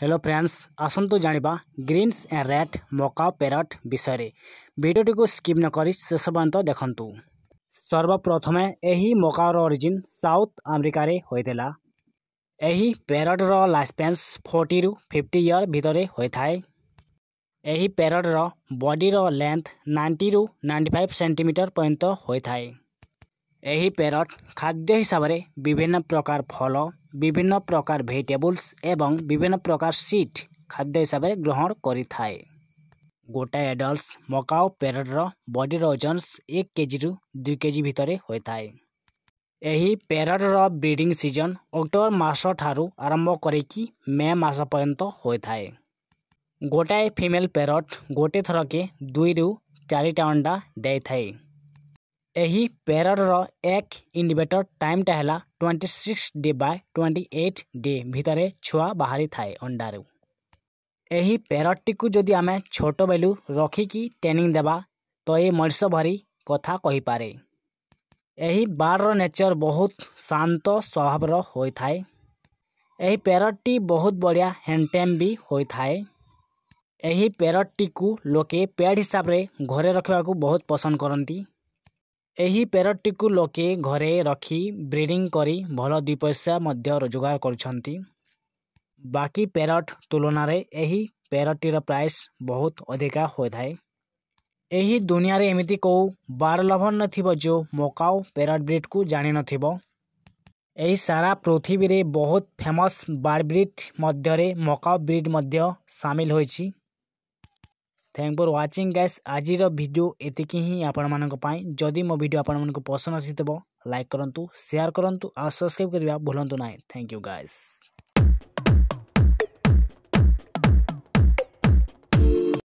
hello friends ଆସନ୍ତୁ ଜାଣିବା greens and red macaw parrot ବିଷୟରେ ଭିଡ଼ିଓଟିକୁ ସ୍କିପ୍ ନକରି ଶେଷ ପର୍ଯ୍ୟନ୍ତ ଦେଖନ୍ତୁ ସର୍ବପ୍ରଥମେ ଏହି ମକାର ଅରିଜିନ୍ ସାଉଥ୍ ଆମେରିକାରେ ହୋଇଥିଲା ଏହି ପ୍ୟାରଟ୍ର ଲାଇସ୍ପେନ୍ସ ଫୋର୍ଟିରୁ ଫିଫ୍ଟି ଇୟର୍ ଭିତରେ ହୋଇଥାଏ ଏହି ପ୍ୟାରଟ୍ର ବଡ଼ିର ଲେନ୍ଥ ନାଇଣ୍ଟିରୁ ନାଇଣ୍ଟି ଫାଇଭ୍ ସେଣ୍ଟିମିଟର ପର୍ଯ୍ୟନ୍ତ ହୋଇଥାଏ ଏହି ପ୍ୟାରଟ୍ ଖାଦ୍ୟ ହିସାବରେ ବିଭିନ୍ନ ପ୍ରକାର ଫଳ ବିଭିନ୍ନ ପ୍ରକାର ଭେଜିଟେବୁଲ୍ସ ଏବଂ ବିଭିନ୍ନ ପ୍ରକାର ସିଟ୍ ଖାଦ୍ୟ ହିସାବରେ ଗ୍ରହଣ କରିଥାଏ ଗୋଟାଏ ଆଡଲ୍ଟ ମକାଓ ପ୍ୟାରଟ୍ର ବଡ଼ିର ଓଜନ ଏକ କେଜିରୁ ଦୁଇ କେଜି ଭିତରେ ହୋଇଥାଏ ଏହି ପ୍ୟାରଟ୍ର ବ୍ରିଡ଼ିଂ ସିଜନ୍ ଅକ୍ଟୋବର ମାସ ଠାରୁ ଆରମ୍ଭ କରିକି ମେ ମାସ ପର୍ଯ୍ୟନ୍ତ ହୋଇଥାଏ ଗୋଟାଏ ଫିମେଲ୍ ପ୍ୟାରଟ୍ ଗୋଟିଏ ଥରକେ ଦୁଇରୁ ଚାରିଟା ଅଣ୍ଡା ଦେଇଥାଏ यही पेरर एक इंडिवेटर टाइमटा है twenty six day by twenty eight day भितर छुआ बाहरी थाए अंडार पेरर टी जदि आम छोट बेलू रखिकी ट्रेनिंग देवा तो ये मनीष भरी कथा कहीपा यही बारर नेचर बहुत शांत स्वभाव हो है बहुत बढ़िया हैंडटेम भी हो है को लोके पेड हिसाब से घरे रखा बहुत पसंद करती ଏହି ପେରଟଟିକୁ ଲୋକେ ଘରେ ରଖି ବ୍ରିଡ଼ିଂ କରି ଭଲ ଦୁଇ ପଇସା ମଧ୍ୟ ରୋଜଗାର କରୁଛନ୍ତି ବାକି ପେରଟ ତୁଳନାରେ ଏହି ପେରଟଟିର ପ୍ରାଇସ୍ ବହୁତ ଅଧିକା ହୋଇଥାଏ ଏହି ଦୁନିଆରେ ଏମିତି କେଉଁ ବାର ଲଭର ନଥିବ ଯେଉଁ ମକାଉ ପେରଟ ବ୍ରିଡ଼କୁ ଜାଣିନଥିବ ଏହି ସାରା ପୃଥିବୀରେ ବହୁତ ଫେମସ୍ ବାର୍ଡ଼ ବ୍ରିଡ଼ ମଧ୍ୟରେ ମକାଉ ବ୍ରିଡ଼ ମଧ୍ୟ ସାମିଲ ହୋଇଛି थैंक फर व्वाचिंग गैस आज भिडियो एतिक आपण आपाई जदि मो भिड आपण पसंद आसीथ लाइक करूँ सेयार करूँ आ सब्सक्राइब करने भूलु ना थैंक यू गैस